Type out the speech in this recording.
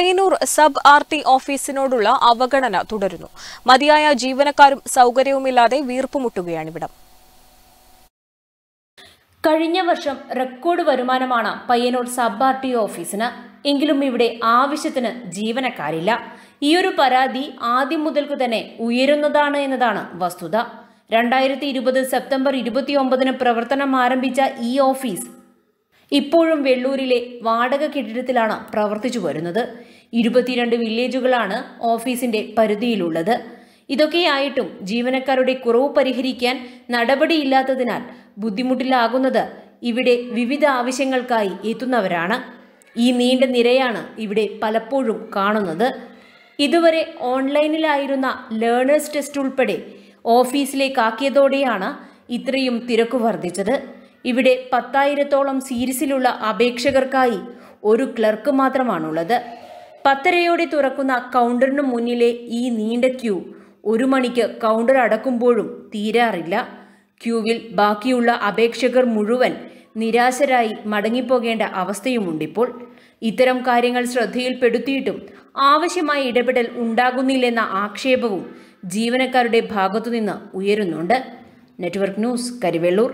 Payyanur sub R T ഓഫീസിനോടുള്ള അവഗണന തുടരുന്നു മതിയായ ജീവനക്കാരും സൌകര്യവുമില്ലാതെ വീർപ്പുമുട്ടുകയാണിവിടം കഴിഞ്ഞ വർഷം റെക്കോർഡ് വരുമാനമാണ് പയ്യന്നൂർ സബ് ആർ ടി ഓഫീസിന് എങ്കിലും ഇവിടെ ആവശ്യത്തിന് ജീവനക്കാരില്ല ഈയൊരു പരാതി ആദ്യം മുതൽക്കു തന്നെ ഉയരുന്നതാണ് എന്നതാണ് വസ്തുത രണ്ടായിരത്തി ഇരുപത് സെപ്റ്റംബർ ഇരുപത്തിയൊമ്പതിന് പ്രവർത്തനം ആരംഭിച്ച ഈ ഓഫീസ് ഇപ്പോഴും വെള്ളൂരിലെ വാടക കെട്ടിടത്തിലാണ് പ്രവർത്തിച്ചു വരുന്നത് ഇരുപത്തിരണ്ട് വില്ലേജുകളാണ് ഓഫീസിന്റെ പരിധിയിലുള്ളത് ഇതൊക്കെയായിട്ടും ജീവനക്കാരുടെ കുറവ് പരിഹരിക്കാൻ നടപടിയില്ലാത്തതിനാൽ ബുദ്ധിമുട്ടിലാകുന്നത് ഇവിടെ വിവിധ ആവശ്യങ്ങൾക്കായി എത്തുന്നവരാണ് ഈ നീണ്ട നിരയാണ് ഇവിടെ പലപ്പോഴും കാണുന്നത് ഇതുവരെ ഓൺലൈനിലായിരുന്ന ലേണേഴ്സ് ടെസ്റ്റ് ഉൾപ്പെടെ ഓഫീസിലേക്കാക്കിയതോടെയാണ് ഇത്രയും തിരക്ക് വർദ്ധിച്ചത് ഇവിടെ പത്തായിരത്തോളം സീരീസിലുള്ള അപേക്ഷകർക്കായി ഒരു ക്ലർക്ക് മാത്രമാണുള്ളത് പത്തരയോടെ തുറക്കുന്ന കൗണ്ടറിന് മുന്നിലെ ഈ നീണ്ട ക്യൂ ഒരു മണിക്ക് കൗണ്ടർ അടക്കുമ്പോഴും തീരാറില്ല ക്യൂവിൽ ബാക്കിയുള്ള അപേക്ഷകർ മുഴുവൻ നിരാശരായി മടങ്ങിപ്പോകേണ്ട അവസ്ഥയുമുണ്ടിപ്പോൾ ഇത്തരം കാര്യങ്ങൾ ശ്രദ്ധയിൽപ്പെടുത്തിയിട്ടും ആവശ്യമായ ഇടപെടൽ ഉണ്ടാകുന്നില്ലെന്ന ആക്ഷേപവും ജീവനക്കാരുടെ ഭാഗത്തുനിന്ന് ഉയരുന്നുണ്ട് നെറ്റ്വർക്ക് ന്യൂസ് കരിവെള്ളൂർ